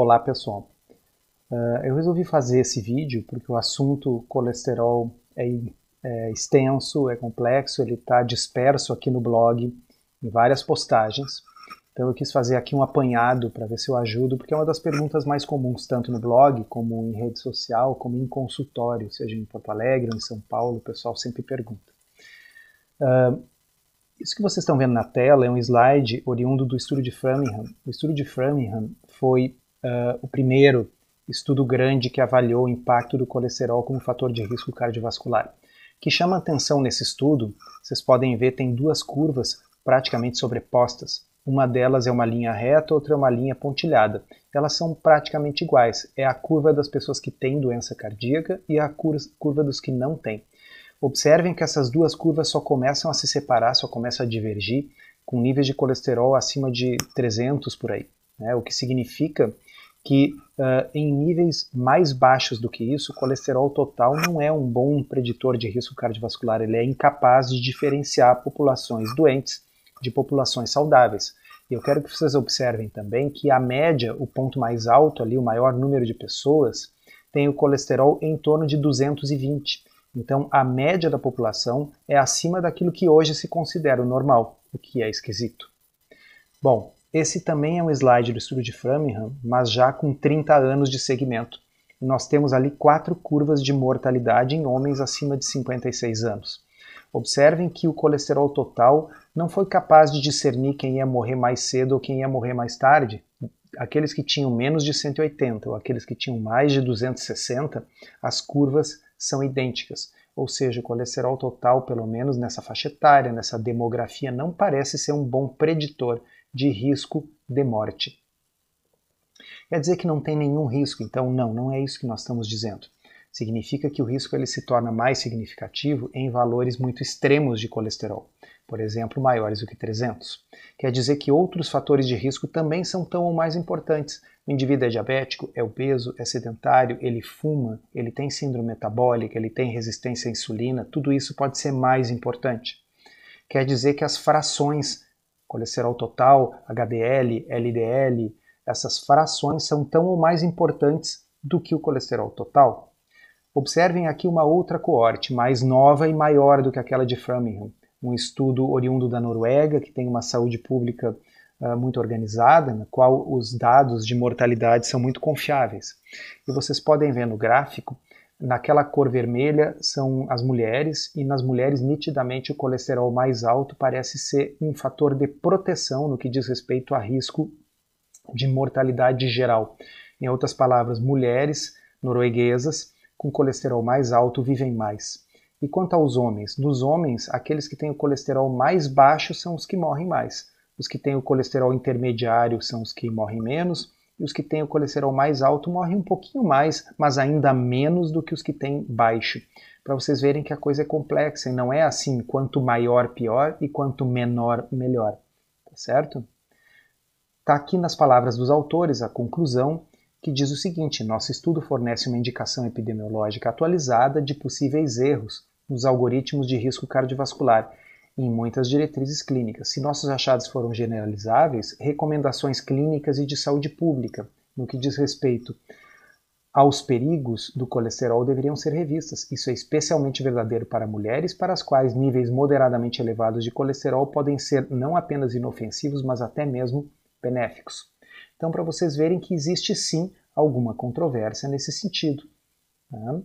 Olá pessoal, eh, eu resolvi fazer esse vídeo porque o assunto colesterol é, é extenso, é complexo, ele está disperso aqui no blog, em várias postagens. Então eu quis fazer aqui um apanhado para ver se eu ajudo, porque é uma das perguntas mais comuns, tanto no blog, como em rede social, como em consultório, seja em Porto Alegre, em São Paulo, o pessoal sempre pergunta. Uh, isso que vocês estão vendo na tela é um slide oriundo do estudo de Framingham. O estudo de Framingham foi uh, o primeiro estudo grande que avaliou o impacto do colesterol como fator de risco cardiovascular. O que chama atenção nesse estudo, vocês podem ver, tem duas curvas praticamente sobrepostas. Uma delas é uma linha reta, outra é uma linha pontilhada. Elas são praticamente iguais. É a curva das pessoas que têm doença cardíaca e a curva dos que não têm. Observem que essas duas curvas só começam a se separar, só começam a divergir com níveis de colesterol acima de 300 por aí. Né? O que significa que uh, em níveis mais baixos do que isso, o colesterol total não é um bom preditor de risco cardiovascular, ele é incapaz de diferenciar populações doentes de populações saudáveis. E eu quero que vocês observem também que a média, o ponto mais alto ali, o maior número de pessoas, tem o colesterol em torno de 220. Então, a média da população é acima daquilo que hoje se considera o normal, o que é esquisito. Bom, esse também é um slide do estudo de Framingham, mas já com 30 anos de segmento. nós temos ali quatro curvas de mortalidade em homens acima de 56 anos. Observem que o colesterol total não foi capaz de discernir quem ia morrer mais cedo ou quem ia morrer mais tarde. Aqueles que tinham menos de 180 ou aqueles que tinham mais de 260, as curvas são idênticas. Ou seja, o colesterol total, pelo menos nessa faixa etária, nessa demografia, não parece ser um bom preditor de risco de morte. Quer dizer que não tem nenhum risco, então não, não é isso que nós estamos dizendo. Significa que o risco ele se torna mais significativo em valores muito extremos de colesterol, por exemplo, maiores do que 300. Quer dizer que outros fatores de risco também são tão ou mais importantes. O indivíduo é diabético, é obeso, é sedentário, ele fuma, ele tem síndrome metabólica, ele tem resistência à insulina, tudo isso pode ser mais importante. Quer dizer que as frações colesterol total, HDL, LDL, essas frações são tão ou mais importantes do que o colesterol total. Observem aqui uma outra coorte, mais nova e maior do que aquela de Framingham, um estudo oriundo da Noruega, que tem uma saúde pública uh, muito organizada, na qual os dados de mortalidade são muito confiáveis. E vocês podem ver no gráfico Naquela cor vermelha são as mulheres, e nas mulheres, nitidamente, o colesterol mais alto parece ser um fator de proteção no que diz respeito a risco de mortalidade geral. Em outras palavras, mulheres norueguesas com colesterol mais alto vivem mais. E quanto aos homens? Nos homens, aqueles que têm o colesterol mais baixo são os que morrem mais. Os que têm o colesterol intermediário são os que morrem menos e os que têm o colesterol mais alto morrem um pouquinho mais, mas ainda menos do que os que têm baixo. Para vocês verem que a coisa é complexa e não é assim, quanto maior pior e quanto menor melhor, tá certo? Tá aqui nas palavras dos autores a conclusão que diz o seguinte: nosso estudo fornece uma indicação epidemiológica atualizada de possíveis erros nos algoritmos de risco cardiovascular em muitas diretrizes clínicas. Se nossos achados foram generalizáveis, recomendações clínicas e de saúde pública no que diz respeito aos perigos do colesterol deveriam ser revistas. Isso é especialmente verdadeiro para mulheres, para as quais níveis moderadamente elevados de colesterol podem ser não apenas inofensivos, mas até mesmo benéficos. Então, para vocês verem que existe sim alguma controvérsia nesse sentido. Né?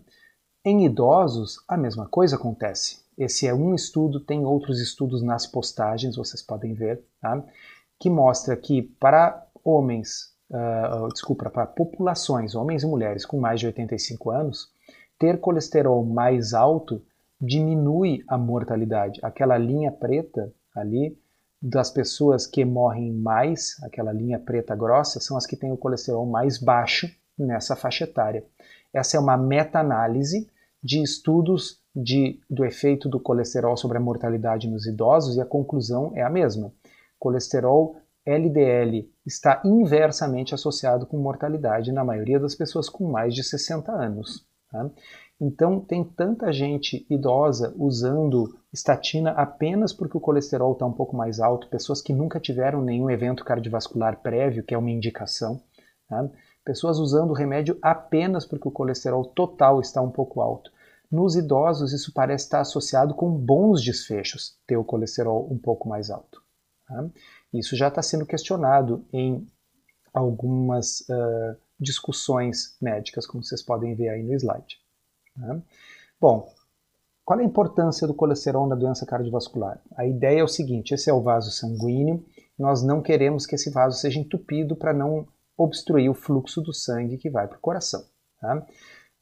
Em idosos, a mesma coisa acontece. Esse é um estudo, tem outros estudos nas postagens, vocês podem ver, tá? que mostra que para homens, uh, desculpa, para populações, homens e mulheres com mais de 85 anos, ter colesterol mais alto diminui a mortalidade. Aquela linha preta ali das pessoas que morrem mais, aquela linha preta grossa, são as que têm o colesterol mais baixo nessa faixa etária. Essa é uma meta-análise de estudos de, do efeito do colesterol sobre a mortalidade nos idosos e a conclusão é a mesma. Colesterol LDL está inversamente associado com mortalidade na maioria das pessoas com mais de 60 anos. Tá? Então, tem tanta gente idosa usando estatina apenas porque o colesterol está um pouco mais alto, pessoas que nunca tiveram nenhum evento cardiovascular prévio, que é uma indicação, tá? pessoas usando o remédio apenas porque o colesterol total está um pouco alto. Nos idosos, isso parece estar associado com bons desfechos, ter o colesterol um pouco mais alto. Tá? Isso já está sendo questionado em algumas uh, discussões médicas, como vocês podem ver aí no slide. Tá? Bom, qual é a importância do colesterol na doença cardiovascular? A ideia é o seguinte: esse é o vaso sanguíneo, nós não queremos que esse vaso seja entupido para não obstruir o fluxo do sangue que vai para o coração. Tá?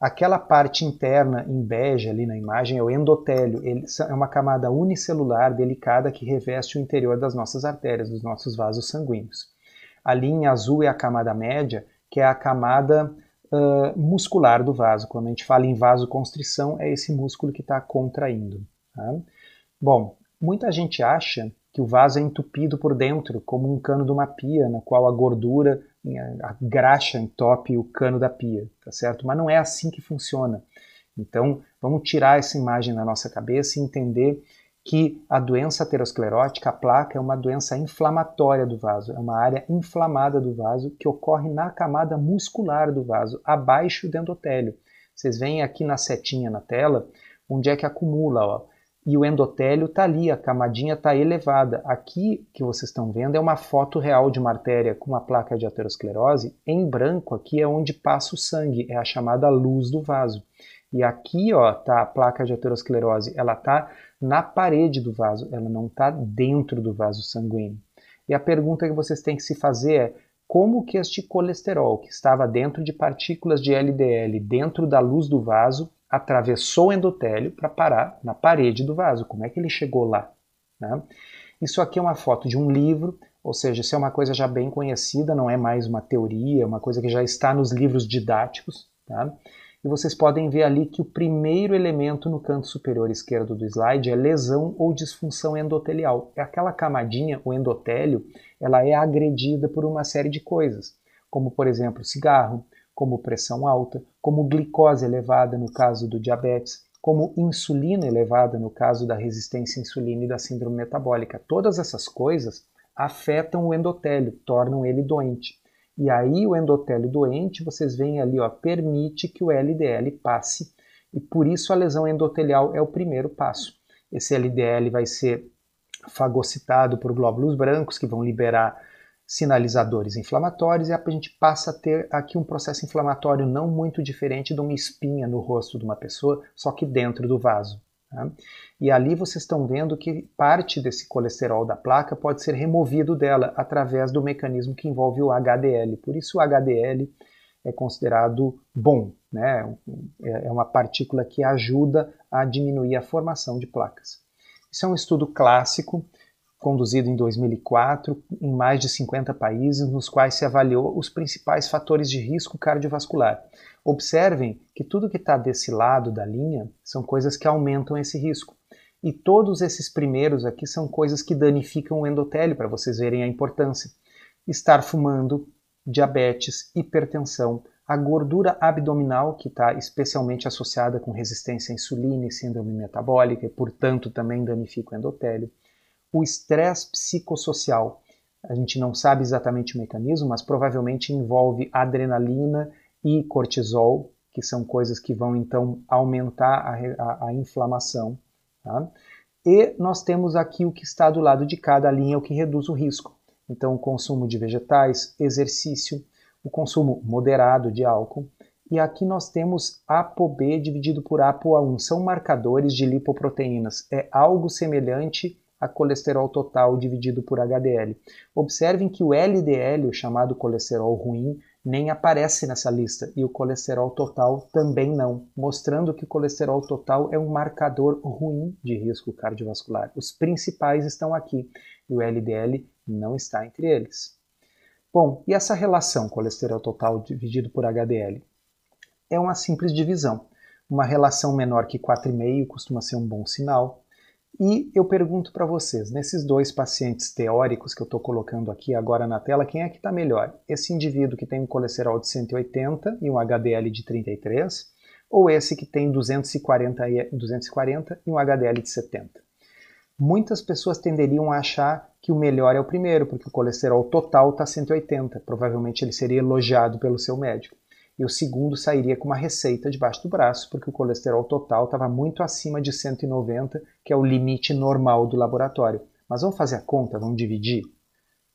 Aquela parte interna em bege ali na imagem é o endotélio, ele é uma camada unicelular delicada que reveste o interior das nossas artérias, dos nossos vasos sanguíneos. A linha azul é a camada média, que é a camada uh, muscular do vaso. Quando a gente fala em vasoconstrição, é esse músculo que está contraindo. Tá? Bom, muita gente acha que o vaso é entupido por dentro, como um cano de uma pia, na qual a gordura a graxa entope o cano da pia, tá certo? Mas não é assim que funciona. Então, vamos tirar essa imagem da nossa cabeça e entender que a doença aterosclerótica, a placa, é uma doença inflamatória do vaso, é uma área inflamada do vaso que ocorre na camada muscular do vaso, abaixo do endotélio. Vocês veem aqui na setinha na tela onde é que acumula, ó e o endotélio está ali, a camadinha está elevada. Aqui que vocês estão vendo é uma foto real de uma artéria com uma placa de aterosclerose. Em branco aqui é onde passa o sangue, é a chamada luz do vaso. E aqui, ó, tá a placa de aterosclerose, ela tá na parede do vaso, ela não tá dentro do vaso sanguíneo. E a pergunta que vocês têm que se fazer é: como que este colesterol que estava dentro de partículas de LDL dentro da luz do vaso atravessou o endotélio para parar na parede do vaso. Como é que ele chegou lá? Né? Isso aqui é uma foto de um livro, ou seja, isso é uma coisa já bem conhecida, não é mais uma teoria, é uma coisa que já está nos livros didáticos. Tá? E vocês podem ver ali que o primeiro elemento no canto superior esquerdo do slide é lesão ou disfunção endotelial. É aquela camadinha, o endotélio, ela é agredida por uma série de coisas, como por exemplo cigarro, como pressão alta, como glicose elevada no caso do diabetes, como insulina elevada no caso da resistência à insulina e da síndrome metabólica. Todas essas coisas afetam o endotélio, tornam ele doente. E aí o endotélio doente, vocês veem ali, ó, permite que o LDL passe, e por isso a lesão endotelial é o primeiro passo. Esse LDL vai ser fagocitado por glóbulos brancos que vão liberar sinalizadores inflamatórios e a gente passa a ter aqui um processo inflamatório não muito diferente de uma espinha no rosto de uma pessoa, só que dentro do vaso. Tá? E ali vocês estão vendo que parte desse colesterol da placa pode ser removido dela através do mecanismo que envolve o HDL. Por isso o HDL é considerado bom, né? É, é uma partícula que ajuda a diminuir a formação de placas. Isso é um estudo clássico conduzido em 2004 em mais de 50 países, nos quais se avaliou os principais fatores de risco cardiovascular. Observem que tudo que está desse lado da linha são coisas que aumentam esse risco. E todos esses primeiros aqui são coisas que danificam o endotélio, para vocês verem a importância. Estar fumando, diabetes, hipertensão, a gordura abdominal, que está especialmente associada com resistência à insulina e síndrome metabólica, e portanto também danifica o endotélio o estresse psicossocial. A gente não sabe exatamente o mecanismo, mas provavelmente envolve adrenalina e cortisol, que são coisas que vão então aumentar a, a, a inflamação. Tá? E nós temos aqui o que está do lado de cada linha, o que reduz o risco. Então, o consumo de vegetais, exercício, o consumo moderado de álcool. E aqui nós temos ApoB dividido por ApoA1. São marcadores de lipoproteínas. É algo semelhante a colesterol total dividido por HDL. Observem que o LDL, o chamado colesterol ruim, nem aparece nessa lista e o colesterol total também não, mostrando que o colesterol total é um marcador ruim de risco cardiovascular. Os principais estão aqui e o LDL não está entre eles. Bom, e essa relação colesterol total dividido por HDL? É uma simples divisão. Uma relação menor que 4,5 costuma ser um bom sinal, e eu pergunto para vocês, nesses dois pacientes teóricos que eu estou colocando aqui agora na tela, quem é que está melhor? Esse indivíduo que tem um colesterol de 180 e um HDL de 33, ou esse que tem 240 e, 240 e um HDL de 70? Muitas pessoas tenderiam a achar que o melhor é o primeiro, porque o colesterol total está 180, provavelmente ele seria elogiado pelo seu médico e o segundo sairia com uma receita debaixo do braço, porque o colesterol total estava muito acima de 190, que é o limite normal do laboratório. Mas vamos fazer a conta, vamos dividir?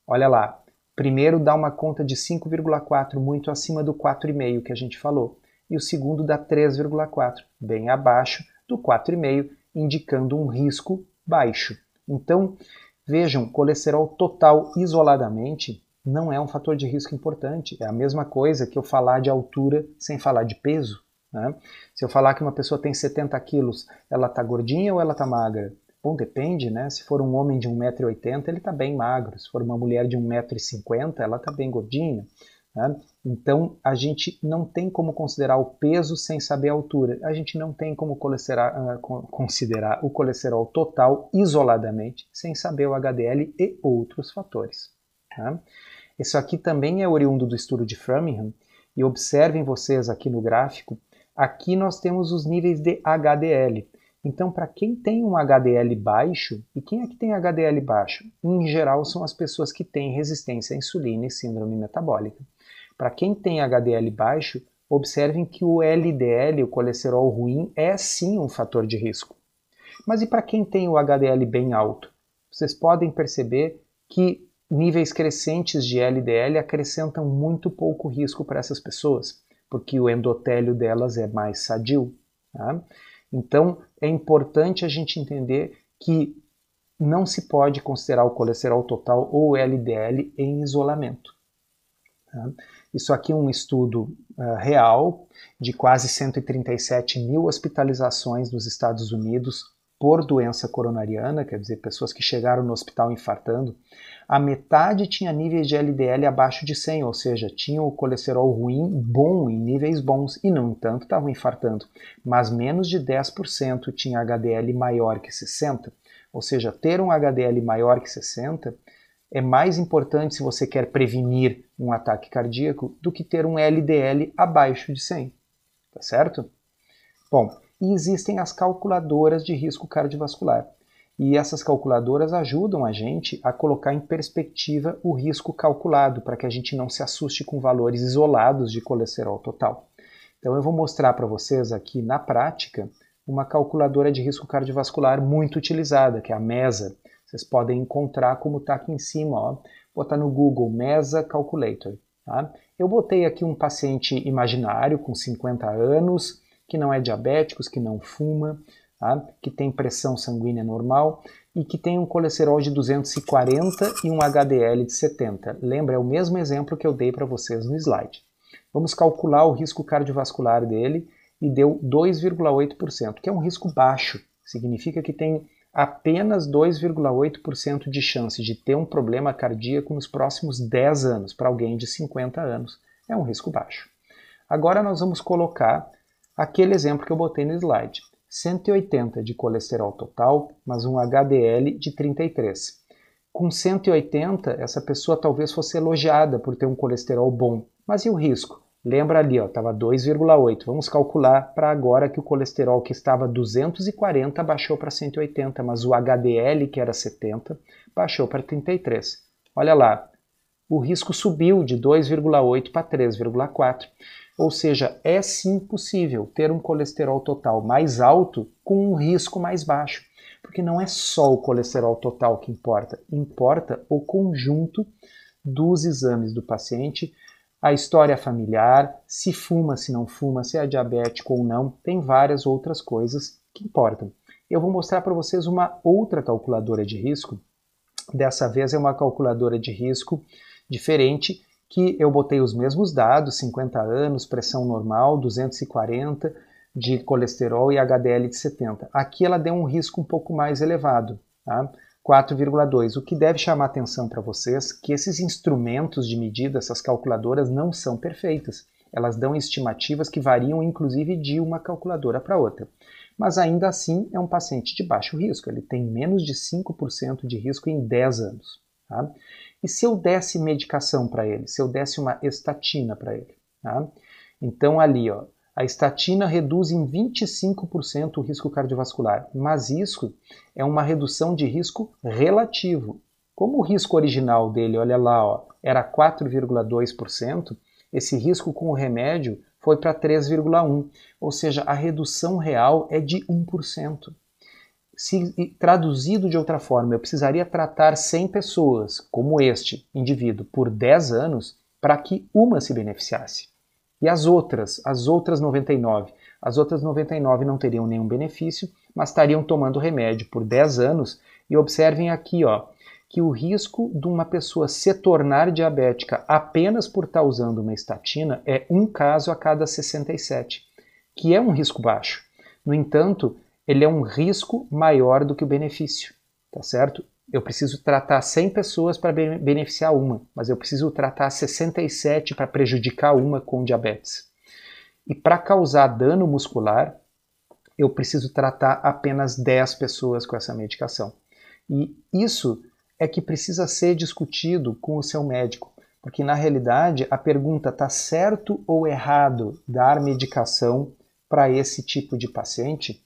Olha lá, primeiro dá uma conta de 5,4, muito acima do 4,5 que a gente falou, e o segundo dá 3,4, bem abaixo do 4,5, indicando um risco baixo. Então, vejam, colesterol total isoladamente não é um fator de risco importante. É a mesma coisa que eu falar de altura sem falar de peso. Né? Se eu falar que uma pessoa tem 70 quilos, ela está gordinha ou ela está magra? Bom, depende, né? Se for um homem de 1,80m, ele está bem magro. Se for uma mulher de 1,50m, ela está bem gordinha. Né? Então, a gente não tem como considerar o peso sem saber a altura. A gente não tem como ah, considerar o colesterol total isoladamente, sem saber o HDL e outros fatores. Tá? Isso aqui também é oriundo do estudo de Framingham, e observem vocês aqui no gráfico, aqui nós temos os níveis de HDL. Então, para quem tem um HDL baixo, e quem é que tem HDL baixo? Em geral, são as pessoas que têm resistência à insulina e síndrome metabólica. Para quem tem HDL baixo, observem que o LDL, o colesterol ruim, é sim um fator de risco. Mas e para quem tem o HDL bem alto? Vocês podem perceber que níveis crescentes de LDL acrescentam muito pouco risco para essas pessoas, porque o endotélio delas é mais sadio. Tá? Então, é importante a gente entender que não se pode considerar o colesterol total ou LDL em isolamento. Tá? Isso aqui é um estudo uh, real de quase 137 mil hospitalizações nos Estados Unidos por doença coronariana, quer dizer, pessoas que chegaram no hospital infartando, a metade tinha níveis de LDL abaixo de 100, ou seja, tinham o colesterol ruim bom em níveis bons e, no entanto, estavam infartando. Mas menos de 10% tinha HDL maior que 60, ou seja, ter um HDL maior que 60 é mais importante se você quer prevenir um ataque cardíaco do que ter um LDL abaixo de 100, tá certo? Bom, e existem as calculadoras de risco cardiovascular. E essas calculadoras ajudam a gente a colocar em perspectiva o risco calculado, para que a gente não se assuste com valores isolados de colesterol total. Então, eu vou mostrar para vocês aqui na prática uma calculadora de risco cardiovascular muito utilizada, que é a MESA. Vocês podem encontrar como está aqui em cima, ó. botar no Google MESA Calculator. Tá? Eu botei aqui um paciente imaginário com 50 anos, que não é diabético, que não fuma, tá? que tem pressão sanguínea normal e que tem um colesterol de 240 e um HDL de 70. Lembra, é o mesmo exemplo que eu dei para vocês no slide. Vamos calcular o risco cardiovascular dele e deu 2,8%, que é um risco baixo. Significa que tem apenas 2,8% de chance de ter um problema cardíaco nos próximos 10 anos, para alguém de 50 anos. É um risco baixo. Agora nós vamos colocar Aquele exemplo que eu botei no slide. 180 de colesterol total, mas um HDL de 33. Com 180, essa pessoa talvez fosse elogiada por ter um colesterol bom. Mas e o risco? Lembra ali, estava 2,8. Vamos calcular para agora que o colesterol que estava 240 baixou para 180, mas o HDL, que era 70, baixou para 33. Olha lá, o risco subiu de 2,8 para 3,4. Ou seja, é sim possível ter um colesterol total mais alto com um risco mais baixo. Porque não é só o colesterol total que importa, importa o conjunto dos exames do paciente, a história familiar, se fuma, se não fuma, se é diabético ou não, tem várias outras coisas que importam. Eu vou mostrar para vocês uma outra calculadora de risco. Dessa vez é uma calculadora de risco diferente, que eu botei os mesmos dados, 50 anos, pressão normal, 240 de colesterol e HDL de 70. Aqui ela deu um risco um pouco mais elevado, tá? 4,2. O que deve chamar atenção para vocês que esses instrumentos de medida, essas calculadoras, não são perfeitas. Elas dão estimativas que variam, inclusive, de uma calculadora para outra. Mas ainda assim é um paciente de baixo risco, ele tem menos de 5% de risco em 10 anos. Tá? E se eu desse medicação para ele? Se eu desse uma estatina para ele? Tá? Então, ali, ó, a estatina reduz em 25% o risco cardiovascular, mas isso é uma redução de risco relativo. Como o risco original dele, olha lá, ó, era 4,2%, esse risco com o remédio foi para 3,1%, ou seja, a redução real é de 1% se traduzido de outra forma, eu precisaria tratar 100 pessoas, como este indivíduo, por 10 anos, para que uma se beneficiasse. E as outras, as outras 99? As outras 99 não teriam nenhum benefício, mas estariam tomando remédio por 10 anos. E observem aqui ó, que o risco de uma pessoa se tornar diabética apenas por estar usando uma estatina é um caso a cada 67, que é um risco baixo. No entanto, ele é um risco maior do que o benefício, tá certo? Eu preciso tratar 100 pessoas para beneficiar uma, mas eu preciso tratar 67 para prejudicar uma com diabetes. E para causar dano muscular, eu preciso tratar apenas 10 pessoas com essa medicação. E isso é que precisa ser discutido com o seu médico, porque na realidade a pergunta está certo ou errado dar medicação para esse tipo de paciente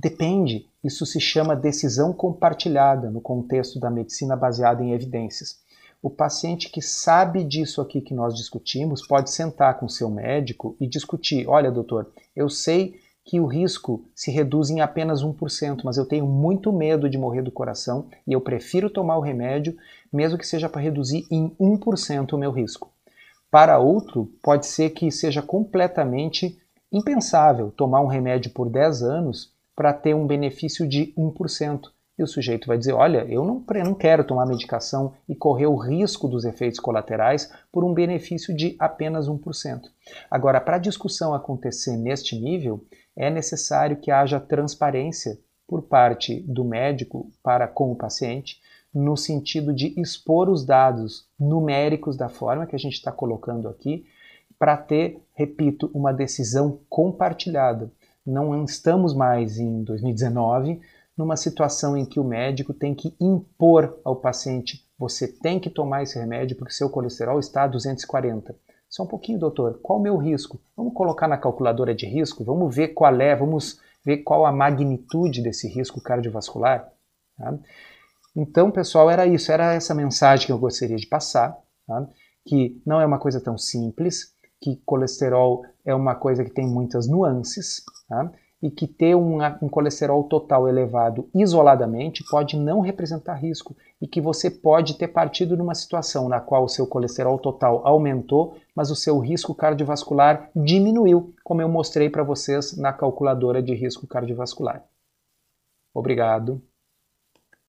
Depende. Isso se chama decisão compartilhada no contexto da medicina baseada em evidências. O paciente que sabe disso aqui que nós discutimos pode sentar com seu médico e discutir: olha, doutor, eu sei que o risco se reduz em apenas 1%, mas eu tenho muito medo de morrer do coração e eu prefiro tomar o remédio, mesmo que seja para reduzir em 1% o meu risco. Para outro, pode ser que seja completamente impensável tomar um remédio por 10 anos para ter um benefício de 1%. E o sujeito vai dizer: olha, eu não, não quero tomar medicação e correr o risco dos efeitos colaterais por um benefício de apenas 1%. Agora, para a discussão acontecer neste nível, é necessário que haja transparência por parte do médico para com o paciente, no sentido de expor os dados numéricos da forma que a gente está colocando aqui, para ter, repito, uma decisão compartilhada não estamos mais em 2019 numa situação em que o médico tem que impor ao paciente: você tem que tomar esse remédio porque seu colesterol está a 240. Só um pouquinho, doutor, qual o meu risco? Vamos colocar na calculadora de risco, vamos ver qual é, vamos ver qual a magnitude desse risco cardiovascular. Tá? Então, pessoal, era isso, era essa mensagem que eu gostaria de passar, tá? que não é uma coisa tão simples, que colesterol é uma coisa que tem muitas nuances, tá? e que ter um, um colesterol total elevado isoladamente pode não representar risco e que você pode ter partido numa situação na qual o seu colesterol total aumentou, mas o seu risco cardiovascular diminuiu, como eu mostrei para vocês na calculadora de risco cardiovascular. Obrigado.